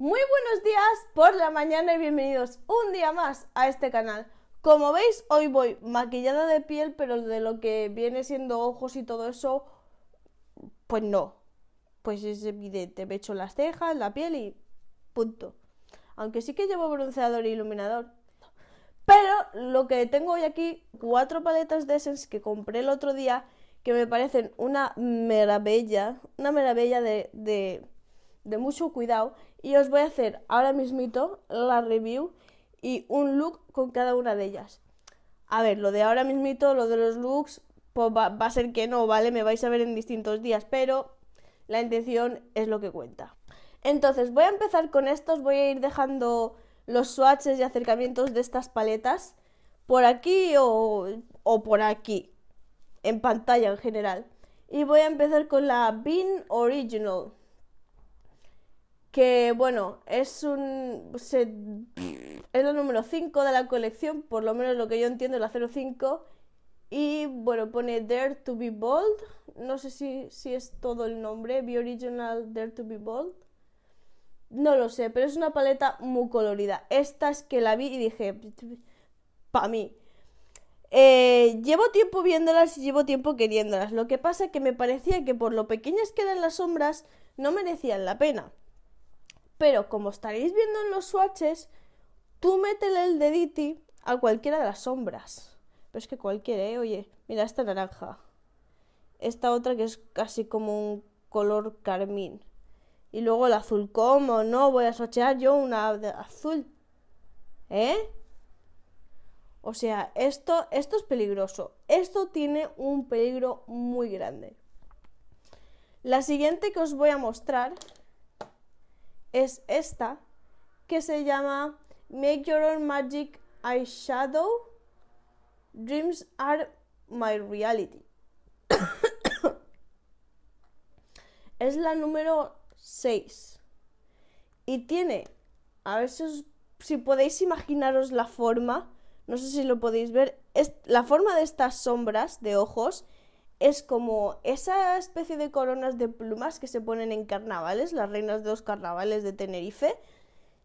Muy buenos días por la mañana y bienvenidos un día más a este canal. Como veis, hoy voy maquillada de piel, pero de lo que viene siendo ojos y todo eso, pues no. Pues es evidente, me echo las cejas, la piel y punto. Aunque sí que llevo bronceador e iluminador. Pero lo que tengo hoy aquí, cuatro paletas de Essence que compré el otro día, que me parecen una maravilla, una maravilla de de mucho cuidado y os voy a hacer ahora mismito la review y un look con cada una de ellas. A ver, lo de ahora mismito, lo de los looks, pues va, a ser que no, ¿vale? Me vais a ver en distintos días, pero la intención es lo que cuenta. Entonces, voy a empezar con estos, voy a ir dejando los swatches y acercamientos de estas paletas por aquí o, o por aquí, en pantalla en general. Y voy a empezar con la Bean Original que bueno, es un es la número 5 de la colección, por lo menos lo que yo entiendo la 05 y bueno, pone Dare to be bold, no sé si, es todo el nombre, Be original Dare to be bold. No lo sé, pero es una paleta muy colorida. Esta es que la vi y dije, pa' mí. Eh, llevo tiempo viéndolas y llevo tiempo queriéndolas. Lo que pasa es que me parecía que por lo pequeñas que eran las sombras, no merecían la pena pero como estaréis viendo en los swatches, tú métele el de Diti a cualquiera de las sombras. Pero es que cualquiera, ¿eh? Oye, mira esta naranja. Esta otra que es casi como un color carmín. Y luego el azul, ¿cómo no? Voy a swatchear yo una azul. ¿Eh? O sea, esto, esto es peligroso. Esto tiene un peligro muy grande. La siguiente que os voy a mostrar es esta, que se llama Make Your Own Magic Eyeshadow. Dreams are my reality. es la número 6. Y tiene, a ver si, si, podéis imaginaros la forma, no sé si lo podéis ver, es, la forma de estas sombras de ojos es como esa especie de coronas de plumas que se ponen en carnavales, las reinas de los carnavales de Tenerife,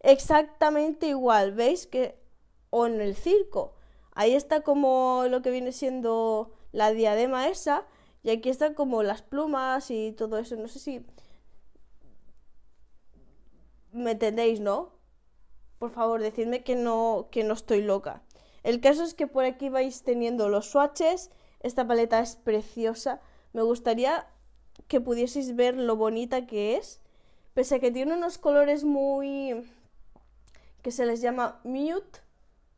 exactamente igual, ¿veis? Que, o en el circo. Ahí está como lo que viene siendo la diadema esa, y aquí están como las plumas y todo eso, no sé si... ¿Me entendéis, no? Por favor, decidme que no, que no estoy loca. El caso es que por aquí vais teniendo los swatches, esta paleta es preciosa. Me gustaría que pudieseis ver lo bonita que es. Pese a que tiene unos colores muy... que se les llama mute.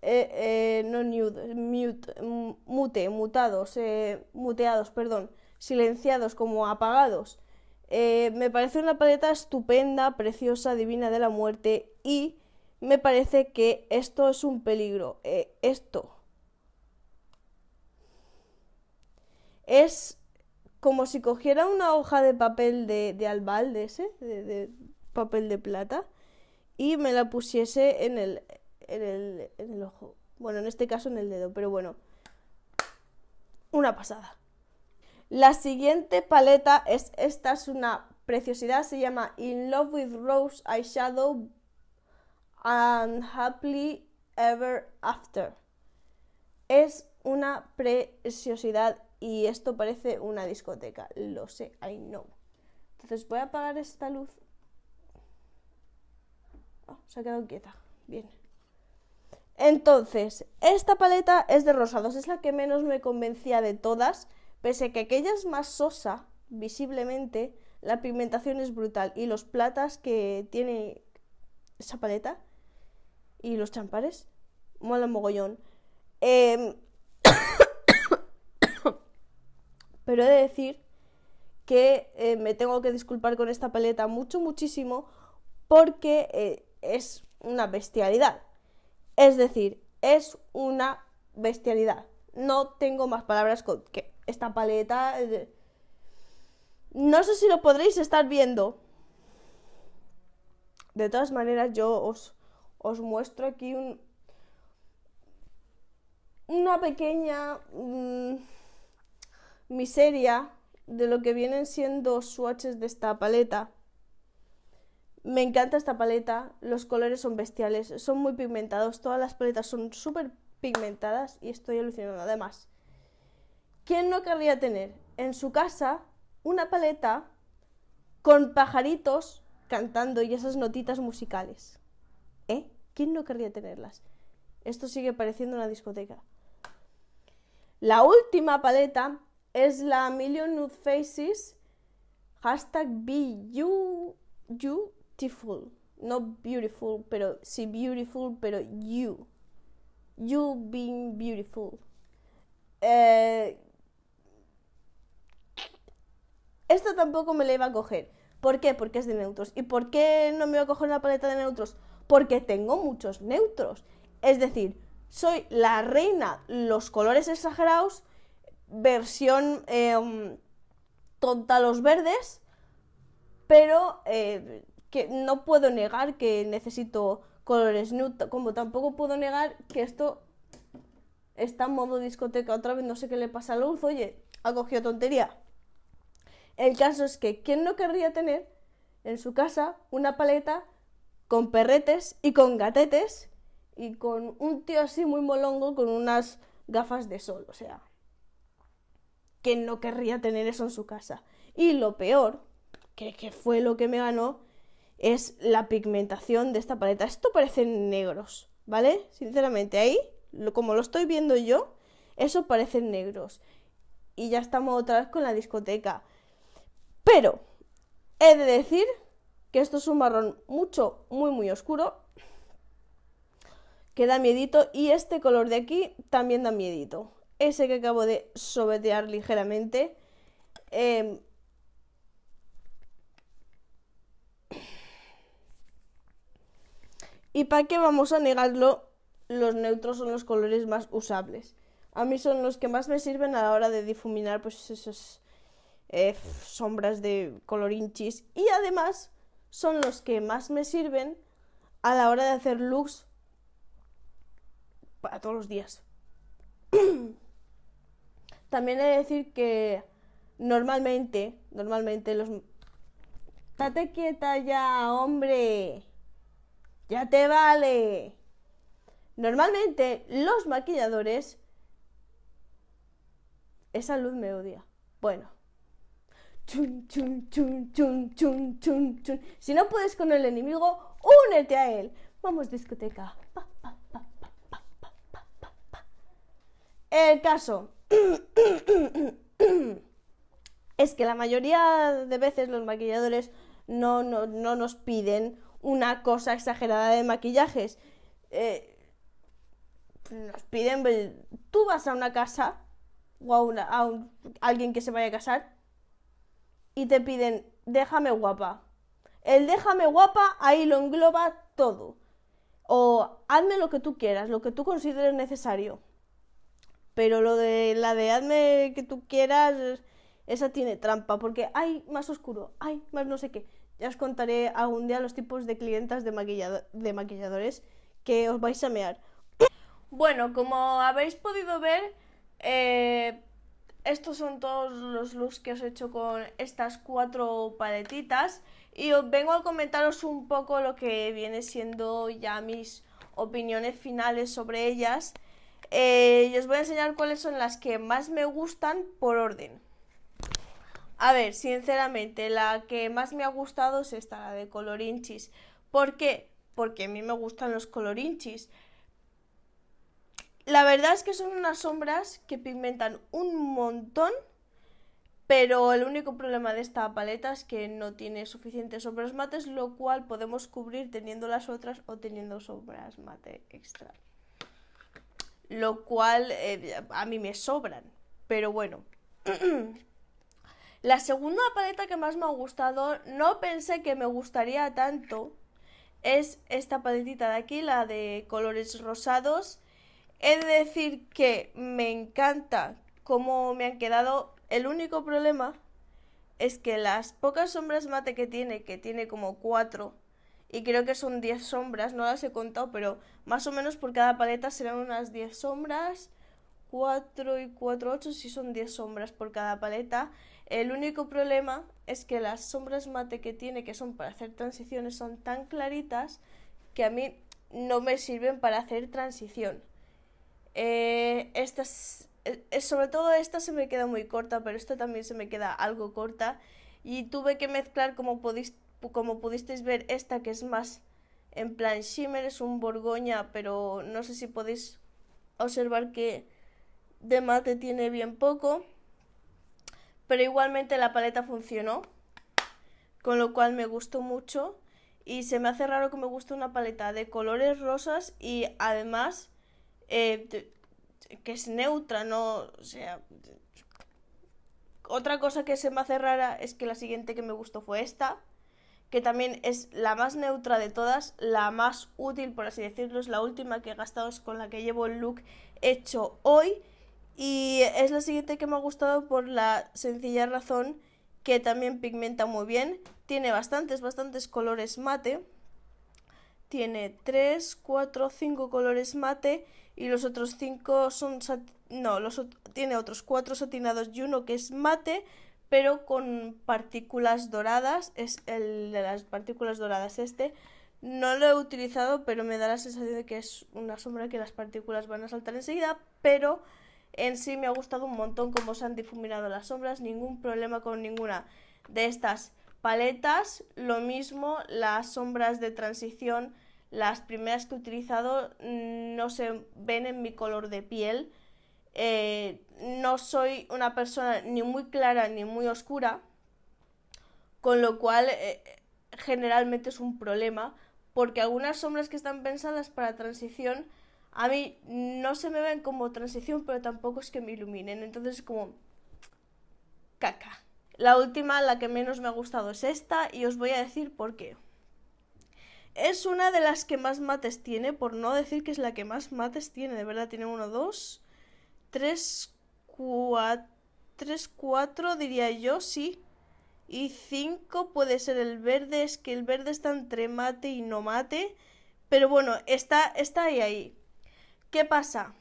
Eh, eh, no nude, mute, mm, mute, mutados, eh, muteados, perdón, silenciados, como apagados. me parece una paleta estupenda, preciosa, divina de la muerte y me parece que esto es un peligro. esto, es como si cogiera una hoja de papel de, de de ese, de, papel de plata, y me la pusiese en el, en el, ojo. Bueno, en este caso en el dedo, pero bueno, una pasada. La siguiente paleta es esta, es una preciosidad, se llama In Love with Rose Eyeshadow and Happily Ever After. Es una preciosidad y esto parece una discoteca. Lo sé, I know. Entonces voy a apagar esta luz. Ah, se ha quedado quieta. Bien. Entonces, esta paleta es de rosados, es la que menos me convencía de todas, pese a que aquella es más sosa, visiblemente, la pigmentación es brutal y los platas que tiene esa paleta y los champares mola mogollón. Eh, pero he de decir que eh, me tengo que disculpar con esta paleta mucho, muchísimo, porque eh, es una bestialidad. Es decir, es una bestialidad. No tengo más palabras con que esta paleta... Eh, no sé si lo podréis estar viendo. De todas maneras, yo os, muestro aquí un, una pequeña... Mm, miseria de lo que vienen siendo swatches de esta paleta. Me encanta esta paleta, los colores son bestiales, son muy pigmentados, todas las paletas son súper pigmentadas y estoy alucinando. Además, ¿quién no querría tener en su casa una paleta con pajaritos cantando y esas notitas musicales? ¿Eh? ¿Quién no querría tenerlas? Esto sigue pareciendo una discoteca. La última paleta es la Million Nude Faces hashtag be you, beautiful. No beautiful, pero sí beautiful, pero you. You being beautiful. Eh, tampoco me la iba a coger. ¿Por qué? Porque es de neutros. ¿Y por qué no me voy a coger una paleta de neutros? Porque tengo muchos neutros. Es decir, soy la reina los colores exagerados versión em, tonta los verdes, pero eh, que no puedo negar que necesito colores nude, como tampoco puedo negar que esto está en modo discoteca otra vez, no sé qué le pasa a Luz, oye, ha cogido tontería. El caso es que, ¿quién no querría tener en su casa una paleta con perretes y con gatetes y con un tío así muy molongo con unas gafas de sol? O sea, que no querría tener eso en su casa. Y lo peor, que, fue lo que me ganó, es la pigmentación de esta paleta. Esto parecen negros, ¿vale? Sinceramente, ahí, como lo estoy viendo yo, eso parecen negros. Y ya estamos otra vez con la discoteca. Pero he de decir que esto es un marrón mucho, muy, muy oscuro, que da miedito, y este color de aquí también da miedito ese que acabo de sobetear ligeramente. Em, ¿Y para qué vamos a negarlo? Los neutros son los colores más usables. A mí son los que más me sirven a la hora de difuminar pues esas eh, sombras de colorinchis. Y además son los que más me sirven a la hora de hacer looks para todos los días. También he de decir que normalmente, normalmente los... Date quieta ya, hombre. Ya te vale. Normalmente los maquilladores... Esa luz me odia. Bueno. Si no puedes con el enemigo, únete a él. Vamos, discoteca. el caso es que la mayoría de veces los maquilladores no, nos piden una cosa exagerada de maquillajes. Eh, nos piden, tú vas a una casa o a alguien que se vaya a casar y te piden, déjame guapa. El déjame guapa ahí lo engloba todo. O hazme lo que tú quieras, lo que tú consideres necesario. Pero lo de la de hazme que tú quieras, esa tiene trampa, porque hay más oscuro, hay más no sé qué. Ya os contaré algún día los tipos de clientas de, maquilladores que os vais a mear. Bueno, como habéis podido ver, eh, estos son todos los looks que os he hecho con estas cuatro paletitas y os vengo a comentaros un poco lo que viene siendo ya mis opiniones finales sobre ellas y eh, os voy a enseñar cuáles son las que más me gustan por orden. A ver, sinceramente, la que más me ha gustado es esta, la de colorinchis. ¿Por qué? Porque a mí me gustan los colorinchis. La verdad es que son unas sombras que pigmentan un montón, pero el único problema de esta paleta es que no tiene suficientes sombras mates, lo cual podemos cubrir teniendo las otras o teniendo sombras mate extra lo cual eh, a mí me sobran. Pero bueno. La segunda paleta que más me ha gustado, no pensé que me gustaría tanto, es esta paletita de aquí, la de colores rosados. He de decir que me encanta cómo me han quedado. El único problema es que las pocas sombras mate que tiene, que tiene como cuatro, y creo que son 10 sombras, no las he contado, pero más o menos por cada paleta serán unas 10 sombras, 4 y 4, 8, si son 10 sombras por cada paleta. El único problema es que las sombras mate que tiene, que son para hacer transiciones, son tan claritas que a mí no me sirven para hacer transición. Eh, estas, eh, sobre todo esta se me queda muy corta, pero esta también se me queda algo corta y tuve que mezclar como podéis como pudisteis ver, esta que es más en plan shimmer, es un borgoña, pero no sé si podéis observar que de mate tiene bien poco. Pero igualmente la paleta funcionó, con lo cual me gustó mucho. Y se me hace raro que me guste una paleta de colores rosas y además eh, que es neutra, no, o sea, otra cosa que se me hace rara es que la siguiente que me gustó fue esta que también es la más neutra de todas, la más útil, por así decirlo, es la última que he gastado, con la que llevo el look hecho hoy. Y es la siguiente que me ha gustado por la sencilla razón que también pigmenta muy bien. Tiene bastantes, bastantes colores mate. Tiene 3, 4, 5 colores mate y los otros 5 son... No, los, tiene otros 4 satinados y uno que es mate pero con partículas doradas, es el de las partículas doradas este. No lo he utilizado, pero me da la sensación de que es una sombra que las partículas van a saltar enseguida, pero en sí me ha gustado un montón cómo se han difuminado las sombras, ningún problema con ninguna de estas paletas. Lo mismo las sombras de transición, las primeras que he utilizado mm, no se ven en mi color de piel, eh, no soy una persona ni muy clara ni muy oscura, con lo cual eh, generalmente es un problema, porque algunas sombras que están pensadas para transición a mí no se me ven como transición, pero tampoco es que me iluminen, entonces es como caca. La última, la que menos me ha gustado es esta y os voy a decir por qué. Es una de las que más mates tiene, por no decir que es la que más mates tiene, de verdad tiene uno, dos, 3, 4, 3, 4 diría yo, sí. Y 5 puede ser el verde, es que el verde está entre mate y no mate. Pero bueno, está, está ahí, ¿Qué pasa?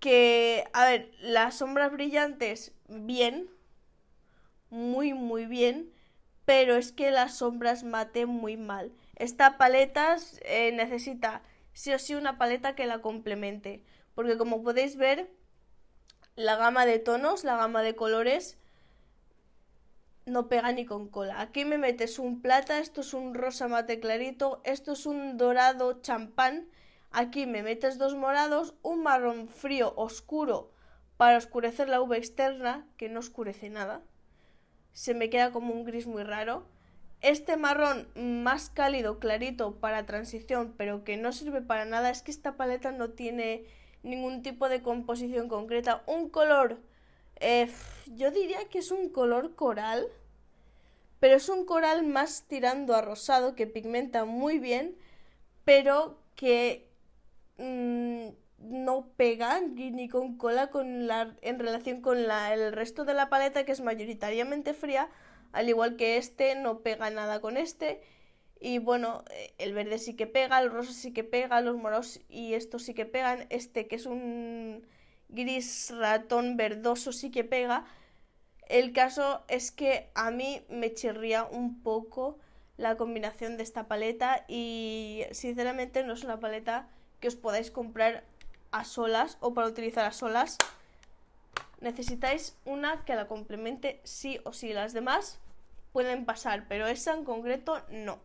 Que, a ver, las sombras brillantes, bien. Muy, muy bien. Pero es que las sombras mate muy mal. Esta paleta eh, necesita sí o sí una paleta que la complemente porque como podéis ver, la gama de tonos, la gama de colores, no pega ni con cola. Aquí me metes un plata, esto es un rosa mate clarito, esto es un dorado champán. Aquí me metes dos morados, un marrón frío oscuro para oscurecer la uva externa, que no oscurece nada. Se me queda como un gris muy raro. Este marrón más cálido, clarito, para transición, pero que no sirve para nada, es que esta paleta no tiene ningún tipo de composición concreta. Un color, eh, yo diría que es un color coral, pero es un coral más tirando a rosado que pigmenta muy bien, pero que mm, no pega ni con cola con la, en relación con el resto de la paleta que es mayoritariamente fría, al igual que este no pega nada con este y bueno, eh, el verde sí que pega, el rosa sí que pega, los moros y estos sí que pegan. Este que es un gris ratón verdoso sí que pega. El caso es que a mí me chirría un poco la combinación de esta paleta y sinceramente no es una paleta que os podáis comprar a solas o para utilizar a solas. Necesitáis una que la complemente sí o sí. Las demás pueden pasar, pero esa en concreto no.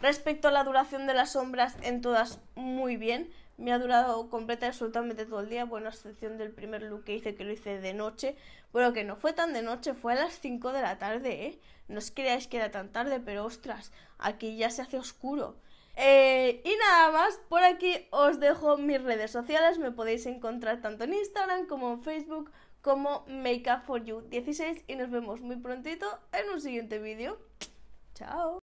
Respecto a la duración de las sombras, en todas muy bien. Me ha durado completa absolutamente todo el día. Bueno, a excepción del primer look que hice, que lo hice de noche. Bueno, que no fue tan de noche, fue a las 5 de la tarde, ¿eh? No os creáis que era tan tarde, pero ostras, aquí ya se hace oscuro. Eh, y nada más, por aquí os dejo mis redes sociales. Me podéis encontrar tanto en Instagram como en Facebook como Makeup for You 16 y nos vemos muy prontito en un siguiente vídeo. Chao.